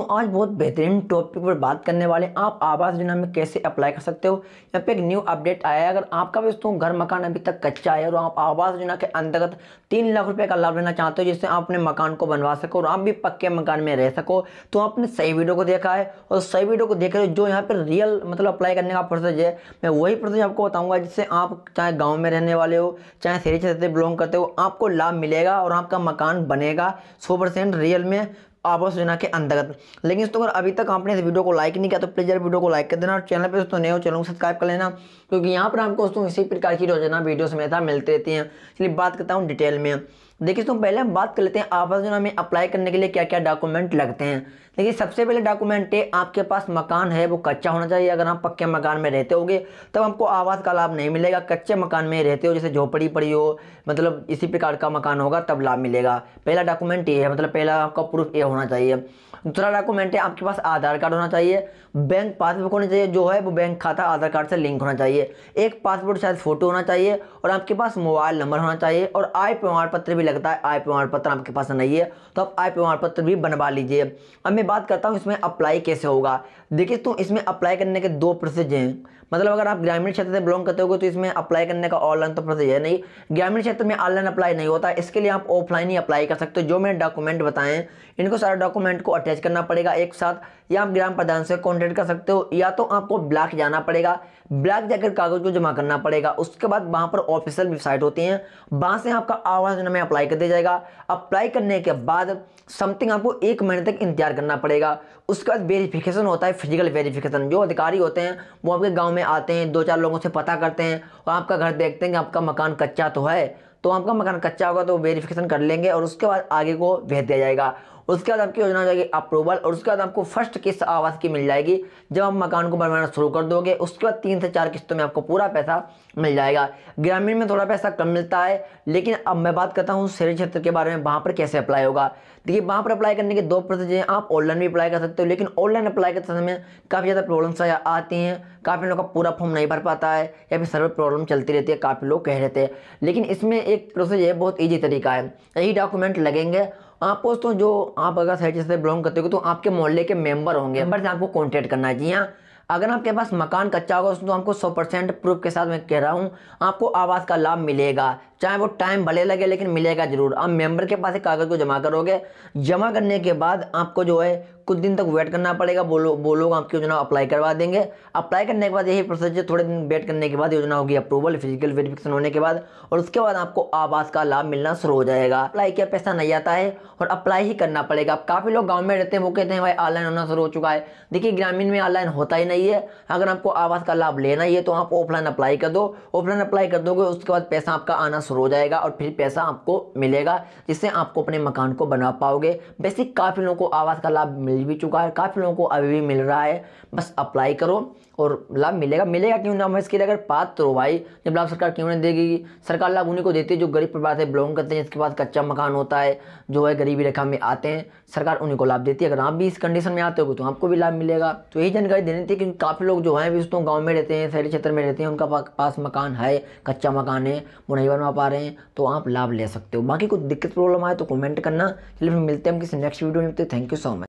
दोस्तों आज बहुत बेहतरीन टॉपिक पर बात करने वाले हैं आप आवास योजना में कैसे अप्लाई कर सकते हो यहाँ पे एक न्यू अपडेट आया है अगर आपका भी दोस्तों घर मकान अभी तक कच्चा है और आप आवास योजना के अंतर्गत तीन लाख रुपए का लाभ लेना चाहते हो जिससे आप अपने मकान को बनवा सको और आप भी पक्के मकान में रह सको तो आपने सही वीडियो को देखा है और सही वीडियो को देख रहे हो जो यहाँ पर रियल मतलब अप्लाई करने का प्रोसेस है मैं वही प्रोसेस आपको बताऊँगा जिससे आप चाहे गाँव में रहने वाले हो चाहे शहरी क्षेत्र से बिलोंग करते हो आपको लाभ मिलेगा और आपका मकान बनेगा सौ रियल में आवास योजना के अंतर्गत लेकिन दोस्तों अगर अभी तक आपने इस वीडियो को लाइक नहीं किया तो प्लीज़ वीडियो को लाइक कर देना और चैनल पर दोस्तों नए हो चैनल को सब्सक्राइब कर लेना क्योंकि यहाँ पर आपको दोस्तों इसी प्रकार की योजना वीडियो समय मिलती रहती हैं चलिए बात करता हूँ डिटेल में देखिए तो पहले हम बात कर लेते हैं आवास योजना में अप्लाई करने के लिए क्या क्या डॉक्यूमेंट लगते हैं देखिए सबसे पहले डॉक्यूमेंट है आपके पास मकान है वो कच्चा होना चाहिए अगर आप पक्के मकान में रहते होगे तब आपको आवास का लाभ नहीं मिलेगा कच्चे मकान में रहते हो जैसे झोपड़ी पड़ी हो मतलब इसी प्रकार का मकान होगा तब लाभ मिलेगा पहला डॉक्यूमेंट ये है मतलब पहला आपका प्रूफ ये होना चाहिए दूसरा डॉक्यूमेंट है आपके पास आधार कार्ड होना चाहिए बैंक पासबुक होना चाहिए जो है वो बैंक खाता आधार कार्ड से लिंक होना चाहिए एक पासपोर्ट साइज फोटो होना चाहिए और आपके पास मोबाइल नंबर होना चाहिए और आय प्रमाण पत्र भी लगता है आय प्रमाण पत्र आपके पास नहीं है तो आप आय प्रमाण पत्र भी बनवा लीजिए अब मैं बात करता हूँ इसमें अप्लाई कैसे होगा देखिए तो इसमें अप्लाई करने के दो प्रोसेज हैं मतलब अगर आप ग्रामीण क्षेत्र से बिलोंग करते हो तो इसमें अप्लाई करने का ऑनलाइन तो प्रोसेस है नहीं ग्रामीण क्षेत्र में ऑनलाइन अप्लाई नहीं होता इसके लिए आप ऑफलाइन ही अप्लाई कर सकते हो जो मैंने डॉक्यूमेंट बताएं इनको सारे डॉक्यूमेंट को अटैच करना पड़ेगा एक साथ या आप ग्राम प्रधान से कॉन्टैक्ट कर सकते हो या तो आपको ब्लॉक जाना पड़ेगा ब्लॉक जाकर कागज को जमा करना पड़ेगा उसके बाद वहाँ पर ऑफिसियल वेबसाइट होती है वहाँ से आपका आवाज़ में अप्लाई अप्लाई कर दिया जाएगा अप्लाई करने के बाद समथिंग आपको एक महीने तक इंतजार करना पड़ेगा उसके बाद वेरिफिकेशन होता है फिजिकल वेरिफिकेशन जो अधिकारी होते हैं वो आपके गाँव में आते हैं दो चार लोगों से पता करते हैं और आपका घर देखते हैं कि आपका मकान कच्चा तो है तो आपका मकान कच्चा होगा तो वेरिफिकेशन कर लेंगे और उसके बाद आगे को भेज दिया जाएगा उसके बाद आपकी योजना हो जाएगी अप्रूवल और उसके बाद आपको फर्स्ट किस्त आवास की मिल जाएगी जब आप मकान को बनवाना शुरू कर दोगे उसके बाद तीन से चार किस्तों में आपको पूरा पैसा मिल जाएगा ग्रामीण में थोड़ा पैसा कम मिलता है लेकिन अब मैं बात करता हूँ शहरी क्षेत्र के बारे में वहाँ पर कैसे अप्लाई होगा देखिए वहाँ पर अप्लाई करने के दो प्रोसेस आप ऑनलाइन भी अप्लाई कर सकते हो लेकिन ऑनलाइन अप्लाई करते समय काफ़ी ज़्यादा प्रॉब्लम्स आती हैं काफ़ी लोगों का पूरा फॉर्म नहीं भर पाता है या फिर सर्वर प्रॉब्लम चलती रहती है काफ़ी लोग कह रहे थे लेकिन इसमें एक प्रोसेस है बहुत ईजी तरीका है यही डॉक्यूमेंट लगेंगे आप दोस्तों जो आप अगर सोसाइटी से बिलोंग करते हो तो आपके मोहल्ले के मेंबर होंगे मेंबर से आपको कॉन्टेक्ट करना चाहिए हाँ, अगर आपके पास मकान कच्चा होगा उसमें तो आपको सौ परसेंट प्रूफ के साथ मैं कह रहा हूँ आपको आवास का लाभ मिलेगा चाहे वो टाइम भले लगे लेकिन मिलेगा ज़रूर आप मेंबर के पास एक कागज़ को जमा करोगे जमा करने के बाद आपको जो है कुछ दिन तक वेट करना पड़ेगा वो लोग वो लोग आपकी योजना अप्लाई करवा देंगे अप्लाई करने के बाद यही प्रोसेस है थोड़े दिन वेट करने के बाद योजना होगी अप्रूवल फिजिकल वेरिफिकेशन होने के बाद और उसके बाद आपको आवास का लाभ मिलना शुरू हो जाएगा अप्लाई किया पैसा नहीं आता है और अप्लाई ही करना पड़ेगा आप काफ़ी लोग गाँव में रहते हैं वो कहते हैं भाई ऑनलाइन होना शुरू हो चुका है देखिए ग्रामीण में ऑनलाइन होता ही नहीं है अगर आपको आवास का लाभ लेना ही है तो आप ऑफलाइन अप्लाई कर दो ऑफलाइन अप्लाई कर दोगे उसके बाद पैसा आपका आना ट्रांसफ़र हो जाएगा और फिर पैसा आपको मिलेगा जिससे आपको अपने मकान को बना पाओगे वैसे काफ़ी लोगों को आवास का लाभ मिल भी चुका है काफ़ी लोगों को अभी भी मिल रहा है बस अप्लाई करो और लाभ मिलेगा मिलेगा क्यों ना इसके लिए अगर पात्र हो भाई जब लाभ सरकार क्यों नहीं देगी सरकार लाभ उन्हीं को देती है जो गरीब परिवार से बिलोंग करते हैं जिसके पास कच्चा मकान होता है जो है गरीबी रेखा में आते हैं सरकार उन्हीं को लाभ देती है अगर आप भी इस कंडीशन में आते हो तो आपको भी लाभ मिलेगा तो यही जानकारी देनी थी क्योंकि काफ़ी लोग जो हैं भी तो गाँव में रहते हैं शहरी क्षेत्र में रहते हैं उनका पास मकान है कच्चा मकान है वो नहीं बनवा पा रहे हैं तो आप लाभ ले सकते हो बाकी कुछ दिक्कत प्रॉब्लम आए तो कमेंट करना चलिए फिर मिलते हैं हम किसी नेक्स्ट वीडियो में थैंक यू सो मच